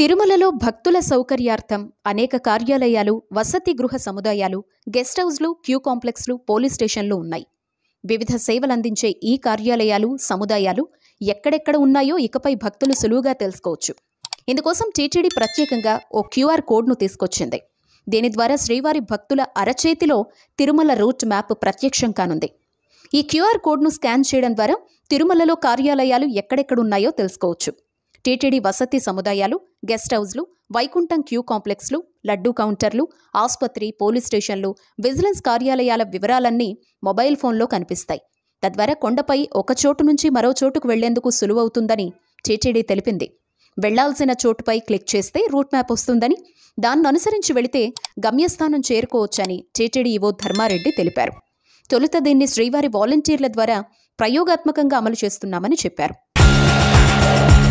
తిరుమలలో భక్తుల సౌకర్యార్థం అనేక కార్యాలయాలు వసతి గృహ సముదాయాలు గెస్ట్ హౌస్లు క్యూ కాంప్లెక్స్లు పోలీస్ స్టేషన్లు ఉన్నాయి వివిధ సేవలందించే ఈ కార్యాలయాలు సముదాయాలు ఎక్కడెక్కడ ఉన్నాయో ఇకపై భక్తులు సులువుగా తెలుసుకోవచ్చు ఇందుకోసం టీటీడీ ప్రత్యేకంగా ఓ క్యూఆర్ కోడ్ను తీసుకొచ్చింది దీని ద్వారా శ్రీవారి భక్తుల అరచేతిలో తిరుమల రూట్ మ్యాప్ ప్రత్యక్షం కానుంది ఈ క్యూఆర్ కోడ్ను స్కాన్ చేయడం ద్వారా తిరుమలలో కార్యాలయాలు ఎక్కడెక్కడున్నాయో తెలుసుకోవచ్చు టీటీడీ వసతి సముదాయాలు గెస్ట్ హౌస్లు వైకుంఠం క్యూ కాంప్లెక్స్లు లడ్డూ కౌంటర్లు ఆసుపత్రి పోలీస్ స్టేషన్లు విజిలెన్స్ కార్యాలయాల వివరాలన్నీ మొబైల్ ఫోన్లో కనిపిస్తాయి తద్వారా కొండపై ఒక చోటు నుంచి మరో చోటుకు వెళ్లేందుకు సులువవుతుందని టీటీడీ తెలిపింది వెళ్లాల్సిన చోటుపై క్లిక్ చేస్తే రూట్ మ్యాప్ వస్తుందని దాన్ని అనుసరించి వెళితే గమ్యస్థానం చేరుకోవచ్చని టీటీడీ ఈవో ధర్మారెడ్డి తెలిపారు తొలుత దీన్ని శ్రీవారి వాలంటీర్ల ద్వారా ప్రయోగాత్మకంగా అమలు చేస్తున్నామని చెప్పారు